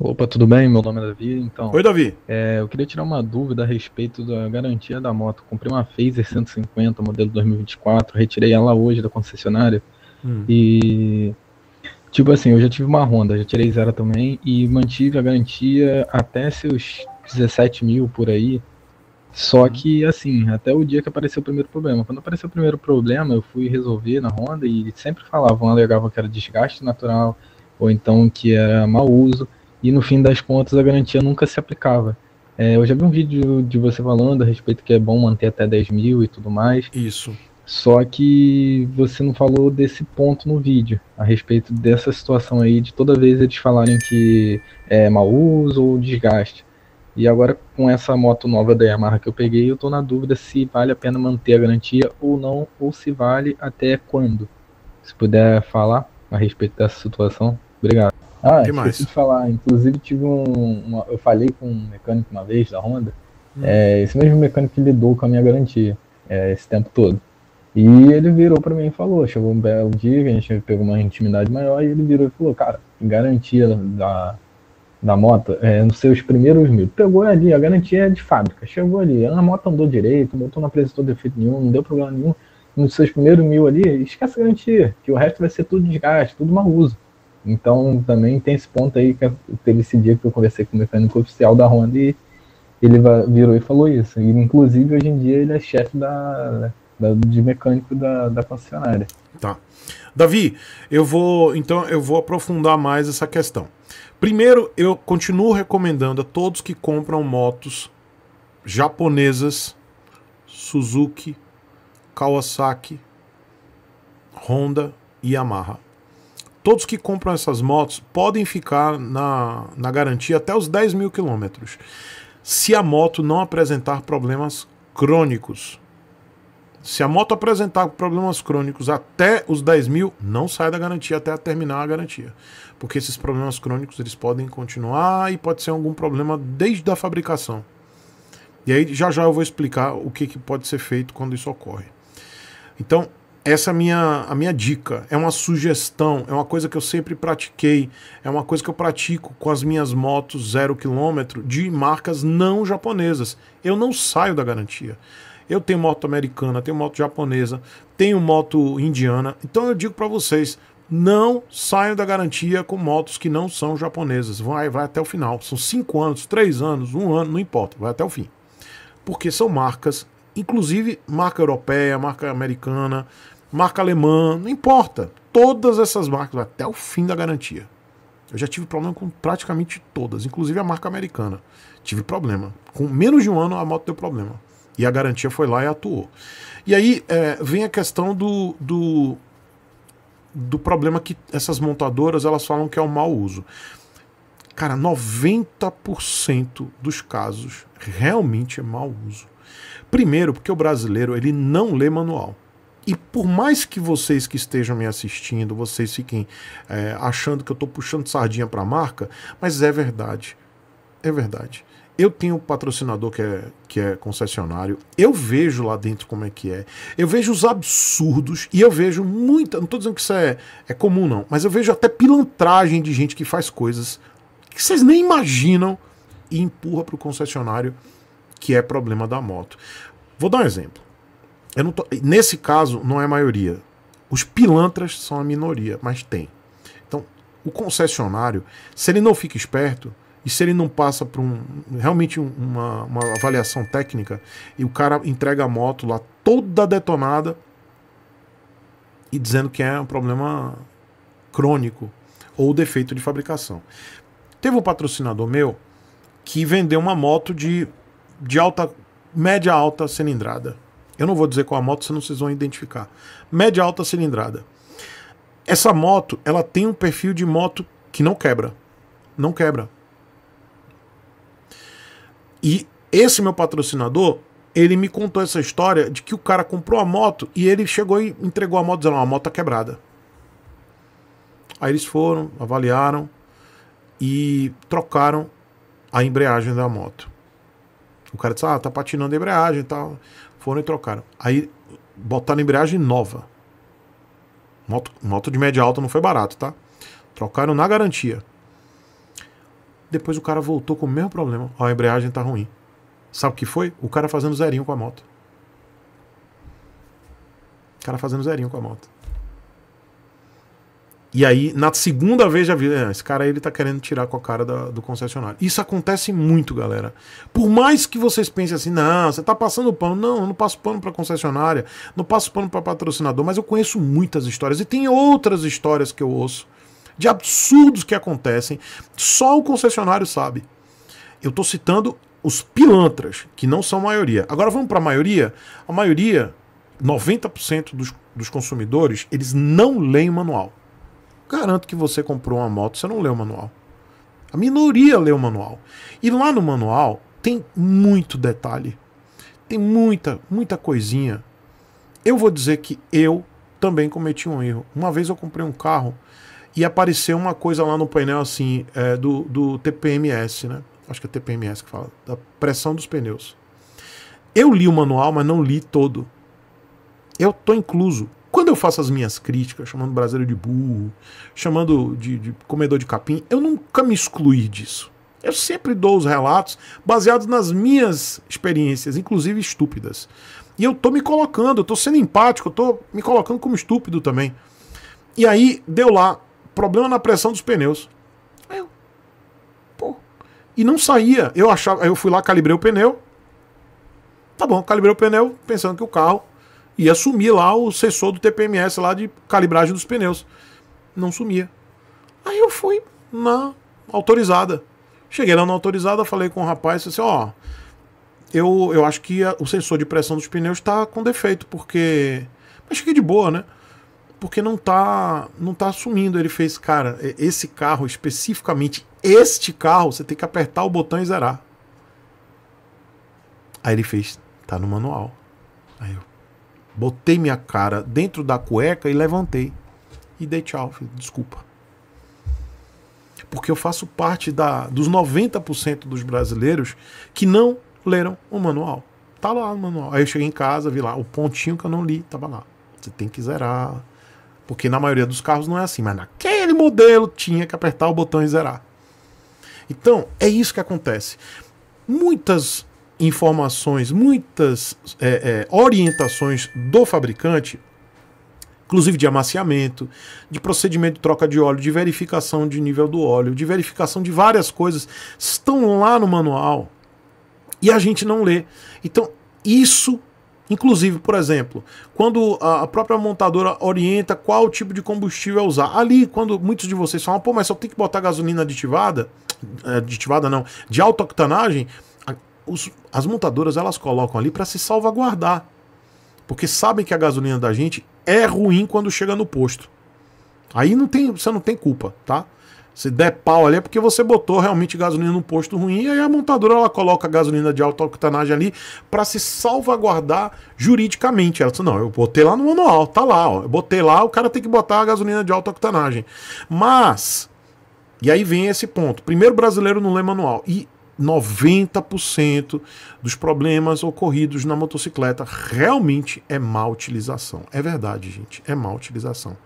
Opa, tudo bem? Meu nome é Davi. Então, Oi, Davi. É, eu queria tirar uma dúvida a respeito da garantia da moto. Comprei uma Phaser 150, modelo 2024, retirei ela hoje da concessionária. Hum. E, tipo assim, eu já tive uma Honda, já tirei zero também e mantive a garantia até seus 17 mil por aí. Só uhum. que, assim, até o dia que apareceu o primeiro problema. Quando apareceu o primeiro problema, eu fui resolver na Honda e sempre falavam, alegavam que era desgaste natural ou então que era mau uso e no fim das contas a garantia nunca se aplicava. É, eu já vi um vídeo de você falando a respeito que é bom manter até 10 mil e tudo mais. Isso. Só que você não falou desse ponto no vídeo, a respeito dessa situação aí, de toda vez eles falarem que é mau uso ou desgaste. E agora com essa moto nova da Yamaha que eu peguei, eu estou na dúvida se vale a pena manter a garantia ou não, ou se vale até quando. Se puder falar a respeito dessa situação, obrigado. Ah, Demais. esqueci de falar. Inclusive, tive um. Uma, eu falei com um mecânico uma vez da Honda. Hum. É, esse mesmo mecânico que lidou com a minha garantia é, esse tempo todo. E ele virou para mim e falou: chegou um belo dia, que a gente pegou uma intimidade maior, e ele virou e falou: Cara, garantia da, da moto é, nos seus primeiros mil. Pegou ali, a garantia é de fábrica. Chegou ali, a moto andou direito, motor não apresentou defeito nenhum, não deu problema nenhum. Nos seus primeiros mil ali, esquece a garantia, que o resto vai ser tudo desgaste, tudo mau uso. Então também tem esse ponto aí que teve esse dia que eu conversei com o mecânico oficial da Honda e ele virou e falou isso. E, inclusive hoje em dia ele é chefe da, da, de mecânico da, da concessionária. Tá. Davi, eu vou então eu vou aprofundar mais essa questão. Primeiro, eu continuo recomendando a todos que compram motos japonesas, Suzuki, Kawasaki, Honda e Yamaha Todos que compram essas motos podem ficar na, na garantia até os 10 mil quilômetros, se a moto não apresentar problemas crônicos. Se a moto apresentar problemas crônicos até os 10 mil, não sai da garantia até terminar a garantia. Porque esses problemas crônicos eles podem continuar e pode ser algum problema desde a fabricação. E aí já já eu vou explicar o que, que pode ser feito quando isso ocorre. Então, essa é a minha, a minha dica, é uma sugestão, é uma coisa que eu sempre pratiquei, é uma coisa que eu pratico com as minhas motos zero quilômetro de marcas não japonesas. Eu não saio da garantia. Eu tenho moto americana, tenho moto japonesa, tenho moto indiana. Então eu digo para vocês, não saiam da garantia com motos que não são japonesas. Vai, vai até o final. São cinco anos, três anos, um ano, não importa, vai até o fim. Porque são marcas inclusive marca europeia, marca americana, marca alemã, não importa. Todas essas marcas, até o fim da garantia. Eu já tive problema com praticamente todas, inclusive a marca americana. Tive problema. Com menos de um ano a moto deu problema. E a garantia foi lá e atuou. E aí é, vem a questão do, do, do problema que essas montadoras elas falam que é o mau uso. Cara, 90% dos casos realmente é mau uso. Primeiro, porque o brasileiro ele não lê manual. E por mais que vocês que estejam me assistindo, vocês fiquem é, achando que eu estou puxando sardinha para a marca, mas é verdade. É verdade. Eu tenho um patrocinador que é, que é concessionário, eu vejo lá dentro como é que é, eu vejo os absurdos e eu vejo muita. Não estou dizendo que isso é, é comum, não, mas eu vejo até pilantragem de gente que faz coisas que vocês nem imaginam e empurra para o concessionário que é problema da moto. Vou dar um exemplo. Tô, nesse caso, não é a maioria. Os pilantras são a minoria, mas tem. Então, o concessionário, se ele não fica esperto, e se ele não passa por um, realmente uma, uma, avaliação técnica e o cara entrega a moto lá toda detonada e dizendo que é um problema crônico ou defeito de fabricação. Teve um patrocinador meu que vendeu uma moto de de alta, média alta cilindrada. Eu não vou dizer qual a moto, senão vocês vão identificar. Média alta cilindrada. Essa moto, ela tem um perfil de moto que não quebra. Não quebra. E esse meu patrocinador, ele me contou essa história de que o cara comprou a moto e ele chegou e entregou a moto dizendo, uma moto tá quebrada. Aí eles foram, avaliaram e trocaram a embreagem da moto. O cara disse, ah, tá patinando a embreagem e tal. Foram e trocaram. Aí botaram embreagem nova. Moto, moto de média alta não foi barato, tá? Trocaram na garantia. Depois o cara voltou com o mesmo problema. Ó, a embreagem tá ruim. Sabe o que foi? O cara fazendo zerinho com a moto. O cara fazendo zerinho com a moto. E aí, na segunda vez, já vi, é, esse cara aí, ele tá querendo tirar com a cara da, do concessionário. Isso acontece muito, galera. Por mais que vocês pensem assim, não, você tá passando pano. Não, eu não passo pano pra concessionária, não passo pano pra patrocinador, mas eu conheço muitas histórias. E tem outras histórias que eu ouço, de absurdos que acontecem. Só o concessionário sabe. Eu tô citando os pilantras, que não são maioria. Agora vamos pra maioria? A maioria, 90% dos, dos consumidores, eles não leem o manual garanto que você comprou uma moto, você não leu o manual. A minoria lê o manual. E lá no manual tem muito detalhe. Tem muita, muita coisinha. Eu vou dizer que eu também cometi um erro. Uma vez eu comprei um carro e apareceu uma coisa lá no painel assim, é, do, do TPMS, né? Acho que é TPMS que fala, da pressão dos pneus. Eu li o manual, mas não li todo. Eu tô incluso. Quando eu faço as minhas críticas, chamando brasileiro de burro, chamando de, de comedor de capim, eu nunca me excluí disso. Eu sempre dou os relatos baseados nas minhas experiências, inclusive estúpidas. E eu tô me colocando, eu tô sendo empático, eu tô me colocando como estúpido também. E aí deu lá problema na pressão dos pneus. Eu, pô, e não saía. Eu achava, eu fui lá, calibrei o pneu. Tá bom, calibrei o pneu, pensando que o carro e assumir lá o sensor do TPMS lá de calibragem dos pneus. Não sumia. Aí eu fui na autorizada. Cheguei lá na autorizada, falei com o rapaz, assim, ó, eu, eu acho que a, o sensor de pressão dos pneus está com defeito, porque... Mas que de boa, né? Porque não tá, não tá assumindo. Ele fez, cara, esse carro, especificamente este carro, você tem que apertar o botão e zerar. Aí ele fez, tá no manual. Aí eu, Botei minha cara dentro da cueca e levantei. E dei tchau, filho, desculpa. Porque eu faço parte da, dos 90% dos brasileiros que não leram o manual. Tá lá no manual. Aí eu cheguei em casa, vi lá, o pontinho que eu não li, tava lá. Você tem que zerar. Porque na maioria dos carros não é assim, mas naquele modelo tinha que apertar o botão e zerar. Então, é isso que acontece. Muitas informações, muitas é, é, orientações do fabricante, inclusive de amaciamento, de procedimento de troca de óleo, de verificação de nível do óleo, de verificação de várias coisas, estão lá no manual e a gente não lê. Então, isso Inclusive, por exemplo, quando a própria montadora orienta qual tipo de combustível usar. Ali, quando muitos de vocês falam, pô, mas só tem que botar gasolina aditivada, eh, aditivada não, de alta octanagem, os, as montadoras elas colocam ali para se salvaguardar. Porque sabem que a gasolina da gente é ruim quando chega no posto. Aí não tem, você não tem culpa, tá? Se der pau ali é porque você botou realmente gasolina no posto ruim e aí a montadora ela coloca a gasolina de alta octanagem ali para se salvaguardar juridicamente. Ela disse: "Não, eu botei lá no manual, tá lá, ó. Eu botei lá, o cara tem que botar a gasolina de alta octanagem". Mas e aí vem esse ponto. Primeiro brasileiro não lê manual. E 90% dos problemas ocorridos na motocicleta realmente é má utilização. É verdade, gente, é má utilização.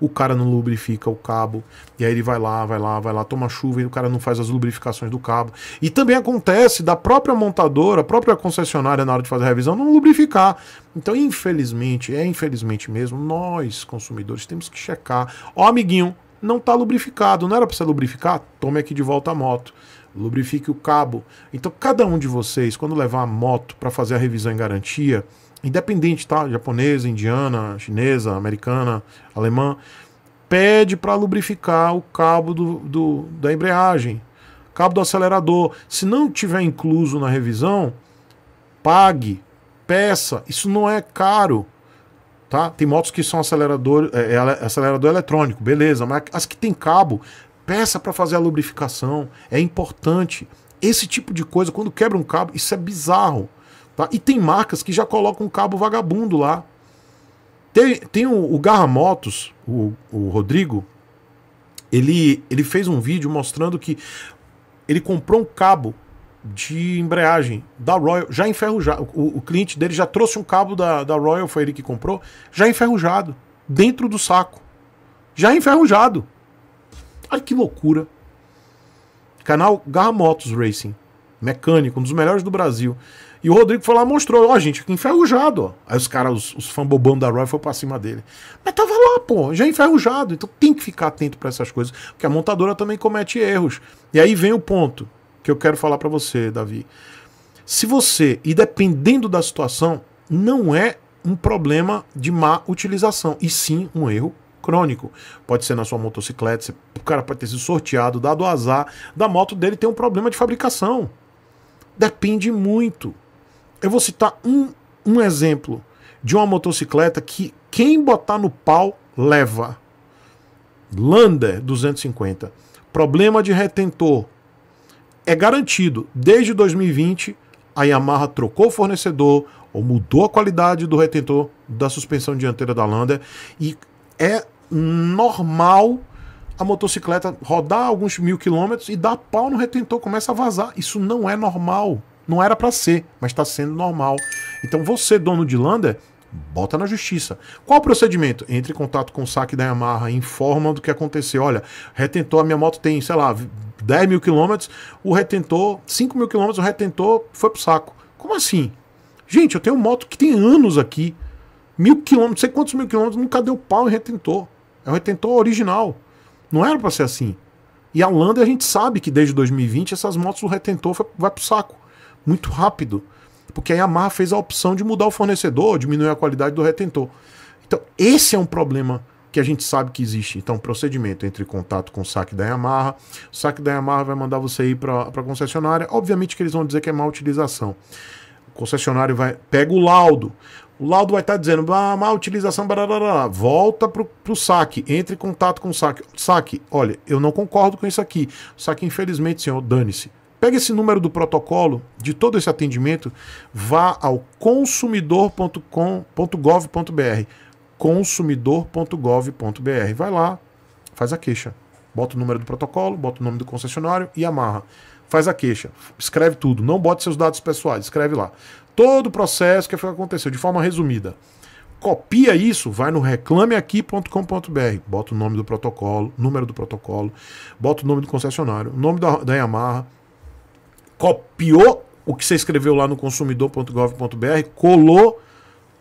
O cara não lubrifica o cabo, e aí ele vai lá, vai lá, vai lá, toma chuva e o cara não faz as lubrificações do cabo. E também acontece da própria montadora, a própria concessionária na hora de fazer a revisão não lubrificar. Então, infelizmente, é infelizmente mesmo, nós consumidores temos que checar. Ó, amiguinho, não tá lubrificado, não era para você lubrificar? Tome aqui de volta a moto lubrifique o cabo. Então, cada um de vocês, quando levar a moto para fazer a revisão em garantia, independente, tá? Japonesa, indiana, chinesa, americana, alemã, pede para lubrificar o cabo do, do, da embreagem, cabo do acelerador. Se não tiver incluso na revisão, pague, peça. Isso não é caro. Tá? Tem motos que são acelerador, é, é, acelerador eletrônico, beleza, mas as que tem cabo Peça para fazer a lubrificação, é importante. Esse tipo de coisa, quando quebra um cabo, isso é bizarro. Tá? E tem marcas que já colocam um cabo vagabundo lá. Tem, tem o, o Garra Motos, o, o Rodrigo, ele, ele fez um vídeo mostrando que ele comprou um cabo de embreagem da Royal, já enferrujado. O, o, cliente dele já trouxe um cabo da, da Royal, foi ele que comprou, já enferrujado, dentro do saco. Já enferrujado. Olha que loucura. Canal Garra Motos Racing. Mecânico, um dos melhores do Brasil. E o Rodrigo foi lá e mostrou, ó, oh, gente, enferrujado, ó. Aí os caras, os, os da Roy foram pra cima dele. Mas tava lá, pô, já enferrujado. Então tem que ficar atento para essas coisas, porque a montadora também comete erros. E aí vem o ponto que eu quero falar para você, Davi. Se você, e dependendo da situação, não é um problema de má utilização, e sim um erro crônico. Pode ser na sua motocicleta, o cara pode ter sido sorteado, dado azar, da moto dele tem um problema de fabricação. Depende muito. Eu vou citar um, um exemplo de uma motocicleta que quem botar no pau leva. Lander 250. Problema de retentor. É garantido. Desde 2020, a Yamaha trocou o fornecedor ou mudou a qualidade do retentor da suspensão dianteira da Lander e é normal a motocicleta rodar alguns mil quilômetros e dar pau no retentor, começa a vazar. Isso não é normal. Não era para ser, mas está sendo normal. Então você, dono de Lander, bota na justiça. Qual o procedimento? Entre em contato com o saque da Yamaha, informa do que aconteceu. Olha, retentor, a minha moto tem, sei lá, 10 mil quilômetros, o retentor, 5 mil quilômetros, o retentor foi pro saco. Como assim? Gente, eu tenho moto que tem anos aqui, mil quilômetros, sei quantos mil quilômetros, nunca deu pau em retentor. É o retentor original. Não era para ser assim. E a Holanda, a gente sabe que desde 2020 essas motos, o retentor vai pro saco. Muito rápido. Porque a Yamaha fez a opção de mudar o fornecedor, diminuir a qualidade do retentor. Então, esse é um problema que a gente sabe que existe. Então, procedimento entre contato com o saque da Yamaha. O saque da Yamaha vai mandar você ir para a concessionária. Obviamente que eles vão dizer que é má utilização. O concessionário vai, pega o laudo. O laudo vai estar dizendo, ah, má utilização, barará, volta para o saque, entre em contato com o saque. Saque, olha, eu não concordo com isso aqui. Saque, infelizmente, senhor, dane-se. Pega esse número do protocolo, de todo esse atendimento, vá ao consumidor.com.gov.br consumidor.gov.br Vai lá, faz a queixa. Bota o número do protocolo, bota o nome do concessionário e amarra. Faz a queixa. Escreve tudo. Não bote seus dados pessoais. Escreve lá todo o processo que foi que aconteceu, de forma resumida. Copia isso, vai no reclameaqui.com.br, bota o nome do protocolo, número do protocolo, bota o nome do concessionário, o nome da, da Yamaha, copiou o que você escreveu lá no consumidor.gov.br, colou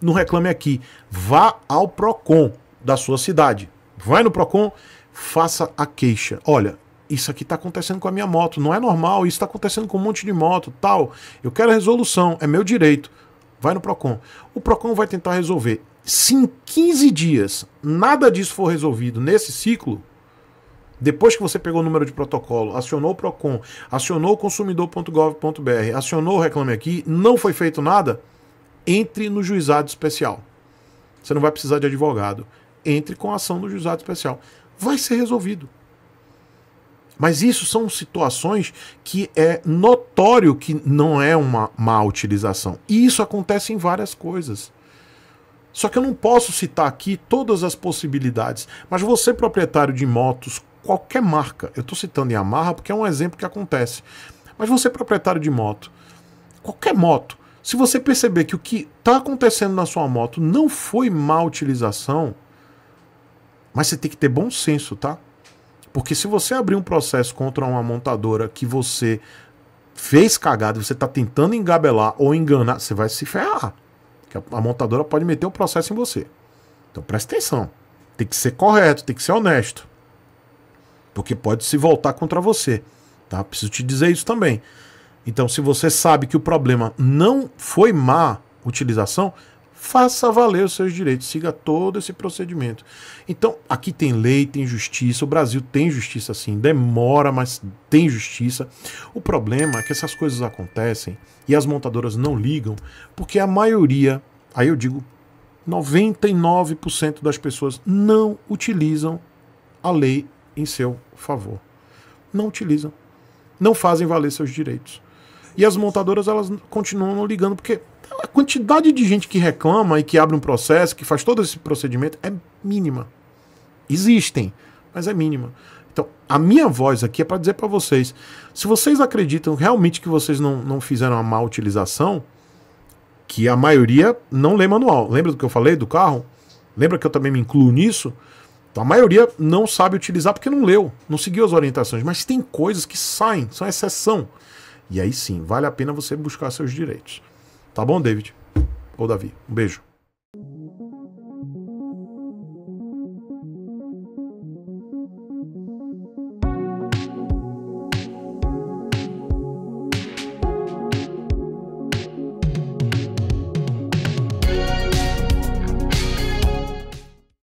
no Reclame Aqui. Vá ao PROCON da sua cidade. Vai no PROCON, faça a queixa. Olha, isso aqui está acontecendo com a minha moto, não é normal, isso está acontecendo com um monte de moto, tal. Eu quero resolução, é meu direito. Vai no Procon. O Procon vai tentar resolver. Se em 15 dias nada disso for resolvido nesse ciclo, depois que você pegou o número de protocolo, acionou o Procon, acionou o consumidor.gov.br, acionou o Reclame Aqui, não foi feito nada, entre no juizado especial. Você não vai precisar de advogado. Entre com a ação no juizado especial. Vai ser resolvido. Mas isso são situações que é notório que não é uma má utilização. E isso acontece em várias coisas. Só que eu não posso citar aqui todas as possibilidades. Mas você, proprietário de motos, qualquer marca, eu estou citando Yamaha porque é um exemplo que acontece. Mas você, proprietário de moto, qualquer moto, se você perceber que o que está acontecendo na sua moto não foi má utilização, mas você tem que ter bom senso, tá? Porque se você abrir um processo contra uma montadora que você fez cagada, você está tentando engabelar ou enganar, você vai se ferrar. Porque a montadora pode meter o processo em você. Então presta atenção. Tem que ser correto, tem que ser honesto. Porque pode se voltar contra você. Tá? Preciso te dizer isso também. Então, se você sabe que o problema não foi má utilização, faça valer os seus direitos, siga todo esse procedimento. Então, aqui tem lei, tem justiça, o Brasil tem justiça sim, demora, mas tem justiça. O problema é que essas coisas acontecem e as montadoras não ligam, porque a maioria, aí eu digo 99% das pessoas não utilizam a lei em seu favor. Não utilizam. Não fazem valer seus direitos. E as montadoras elas continuam ligando, porque a quantidade de gente que reclama e que abre um processo, que faz todo esse procedimento, é mínima. Existem, mas é mínima. Então, a minha voz aqui é para dizer para vocês: se vocês acreditam realmente que vocês não, não fizeram a má utilização, que a maioria não lê manual. Lembra do que eu falei do carro? Lembra que eu também me incluo nisso? Então, a maioria não sabe utilizar porque não leu, não seguiu as orientações. Mas tem coisas que saem, são exceção. E aí sim, vale a pena você buscar seus direitos. Tá bom, David? Ou Davi? Um beijo.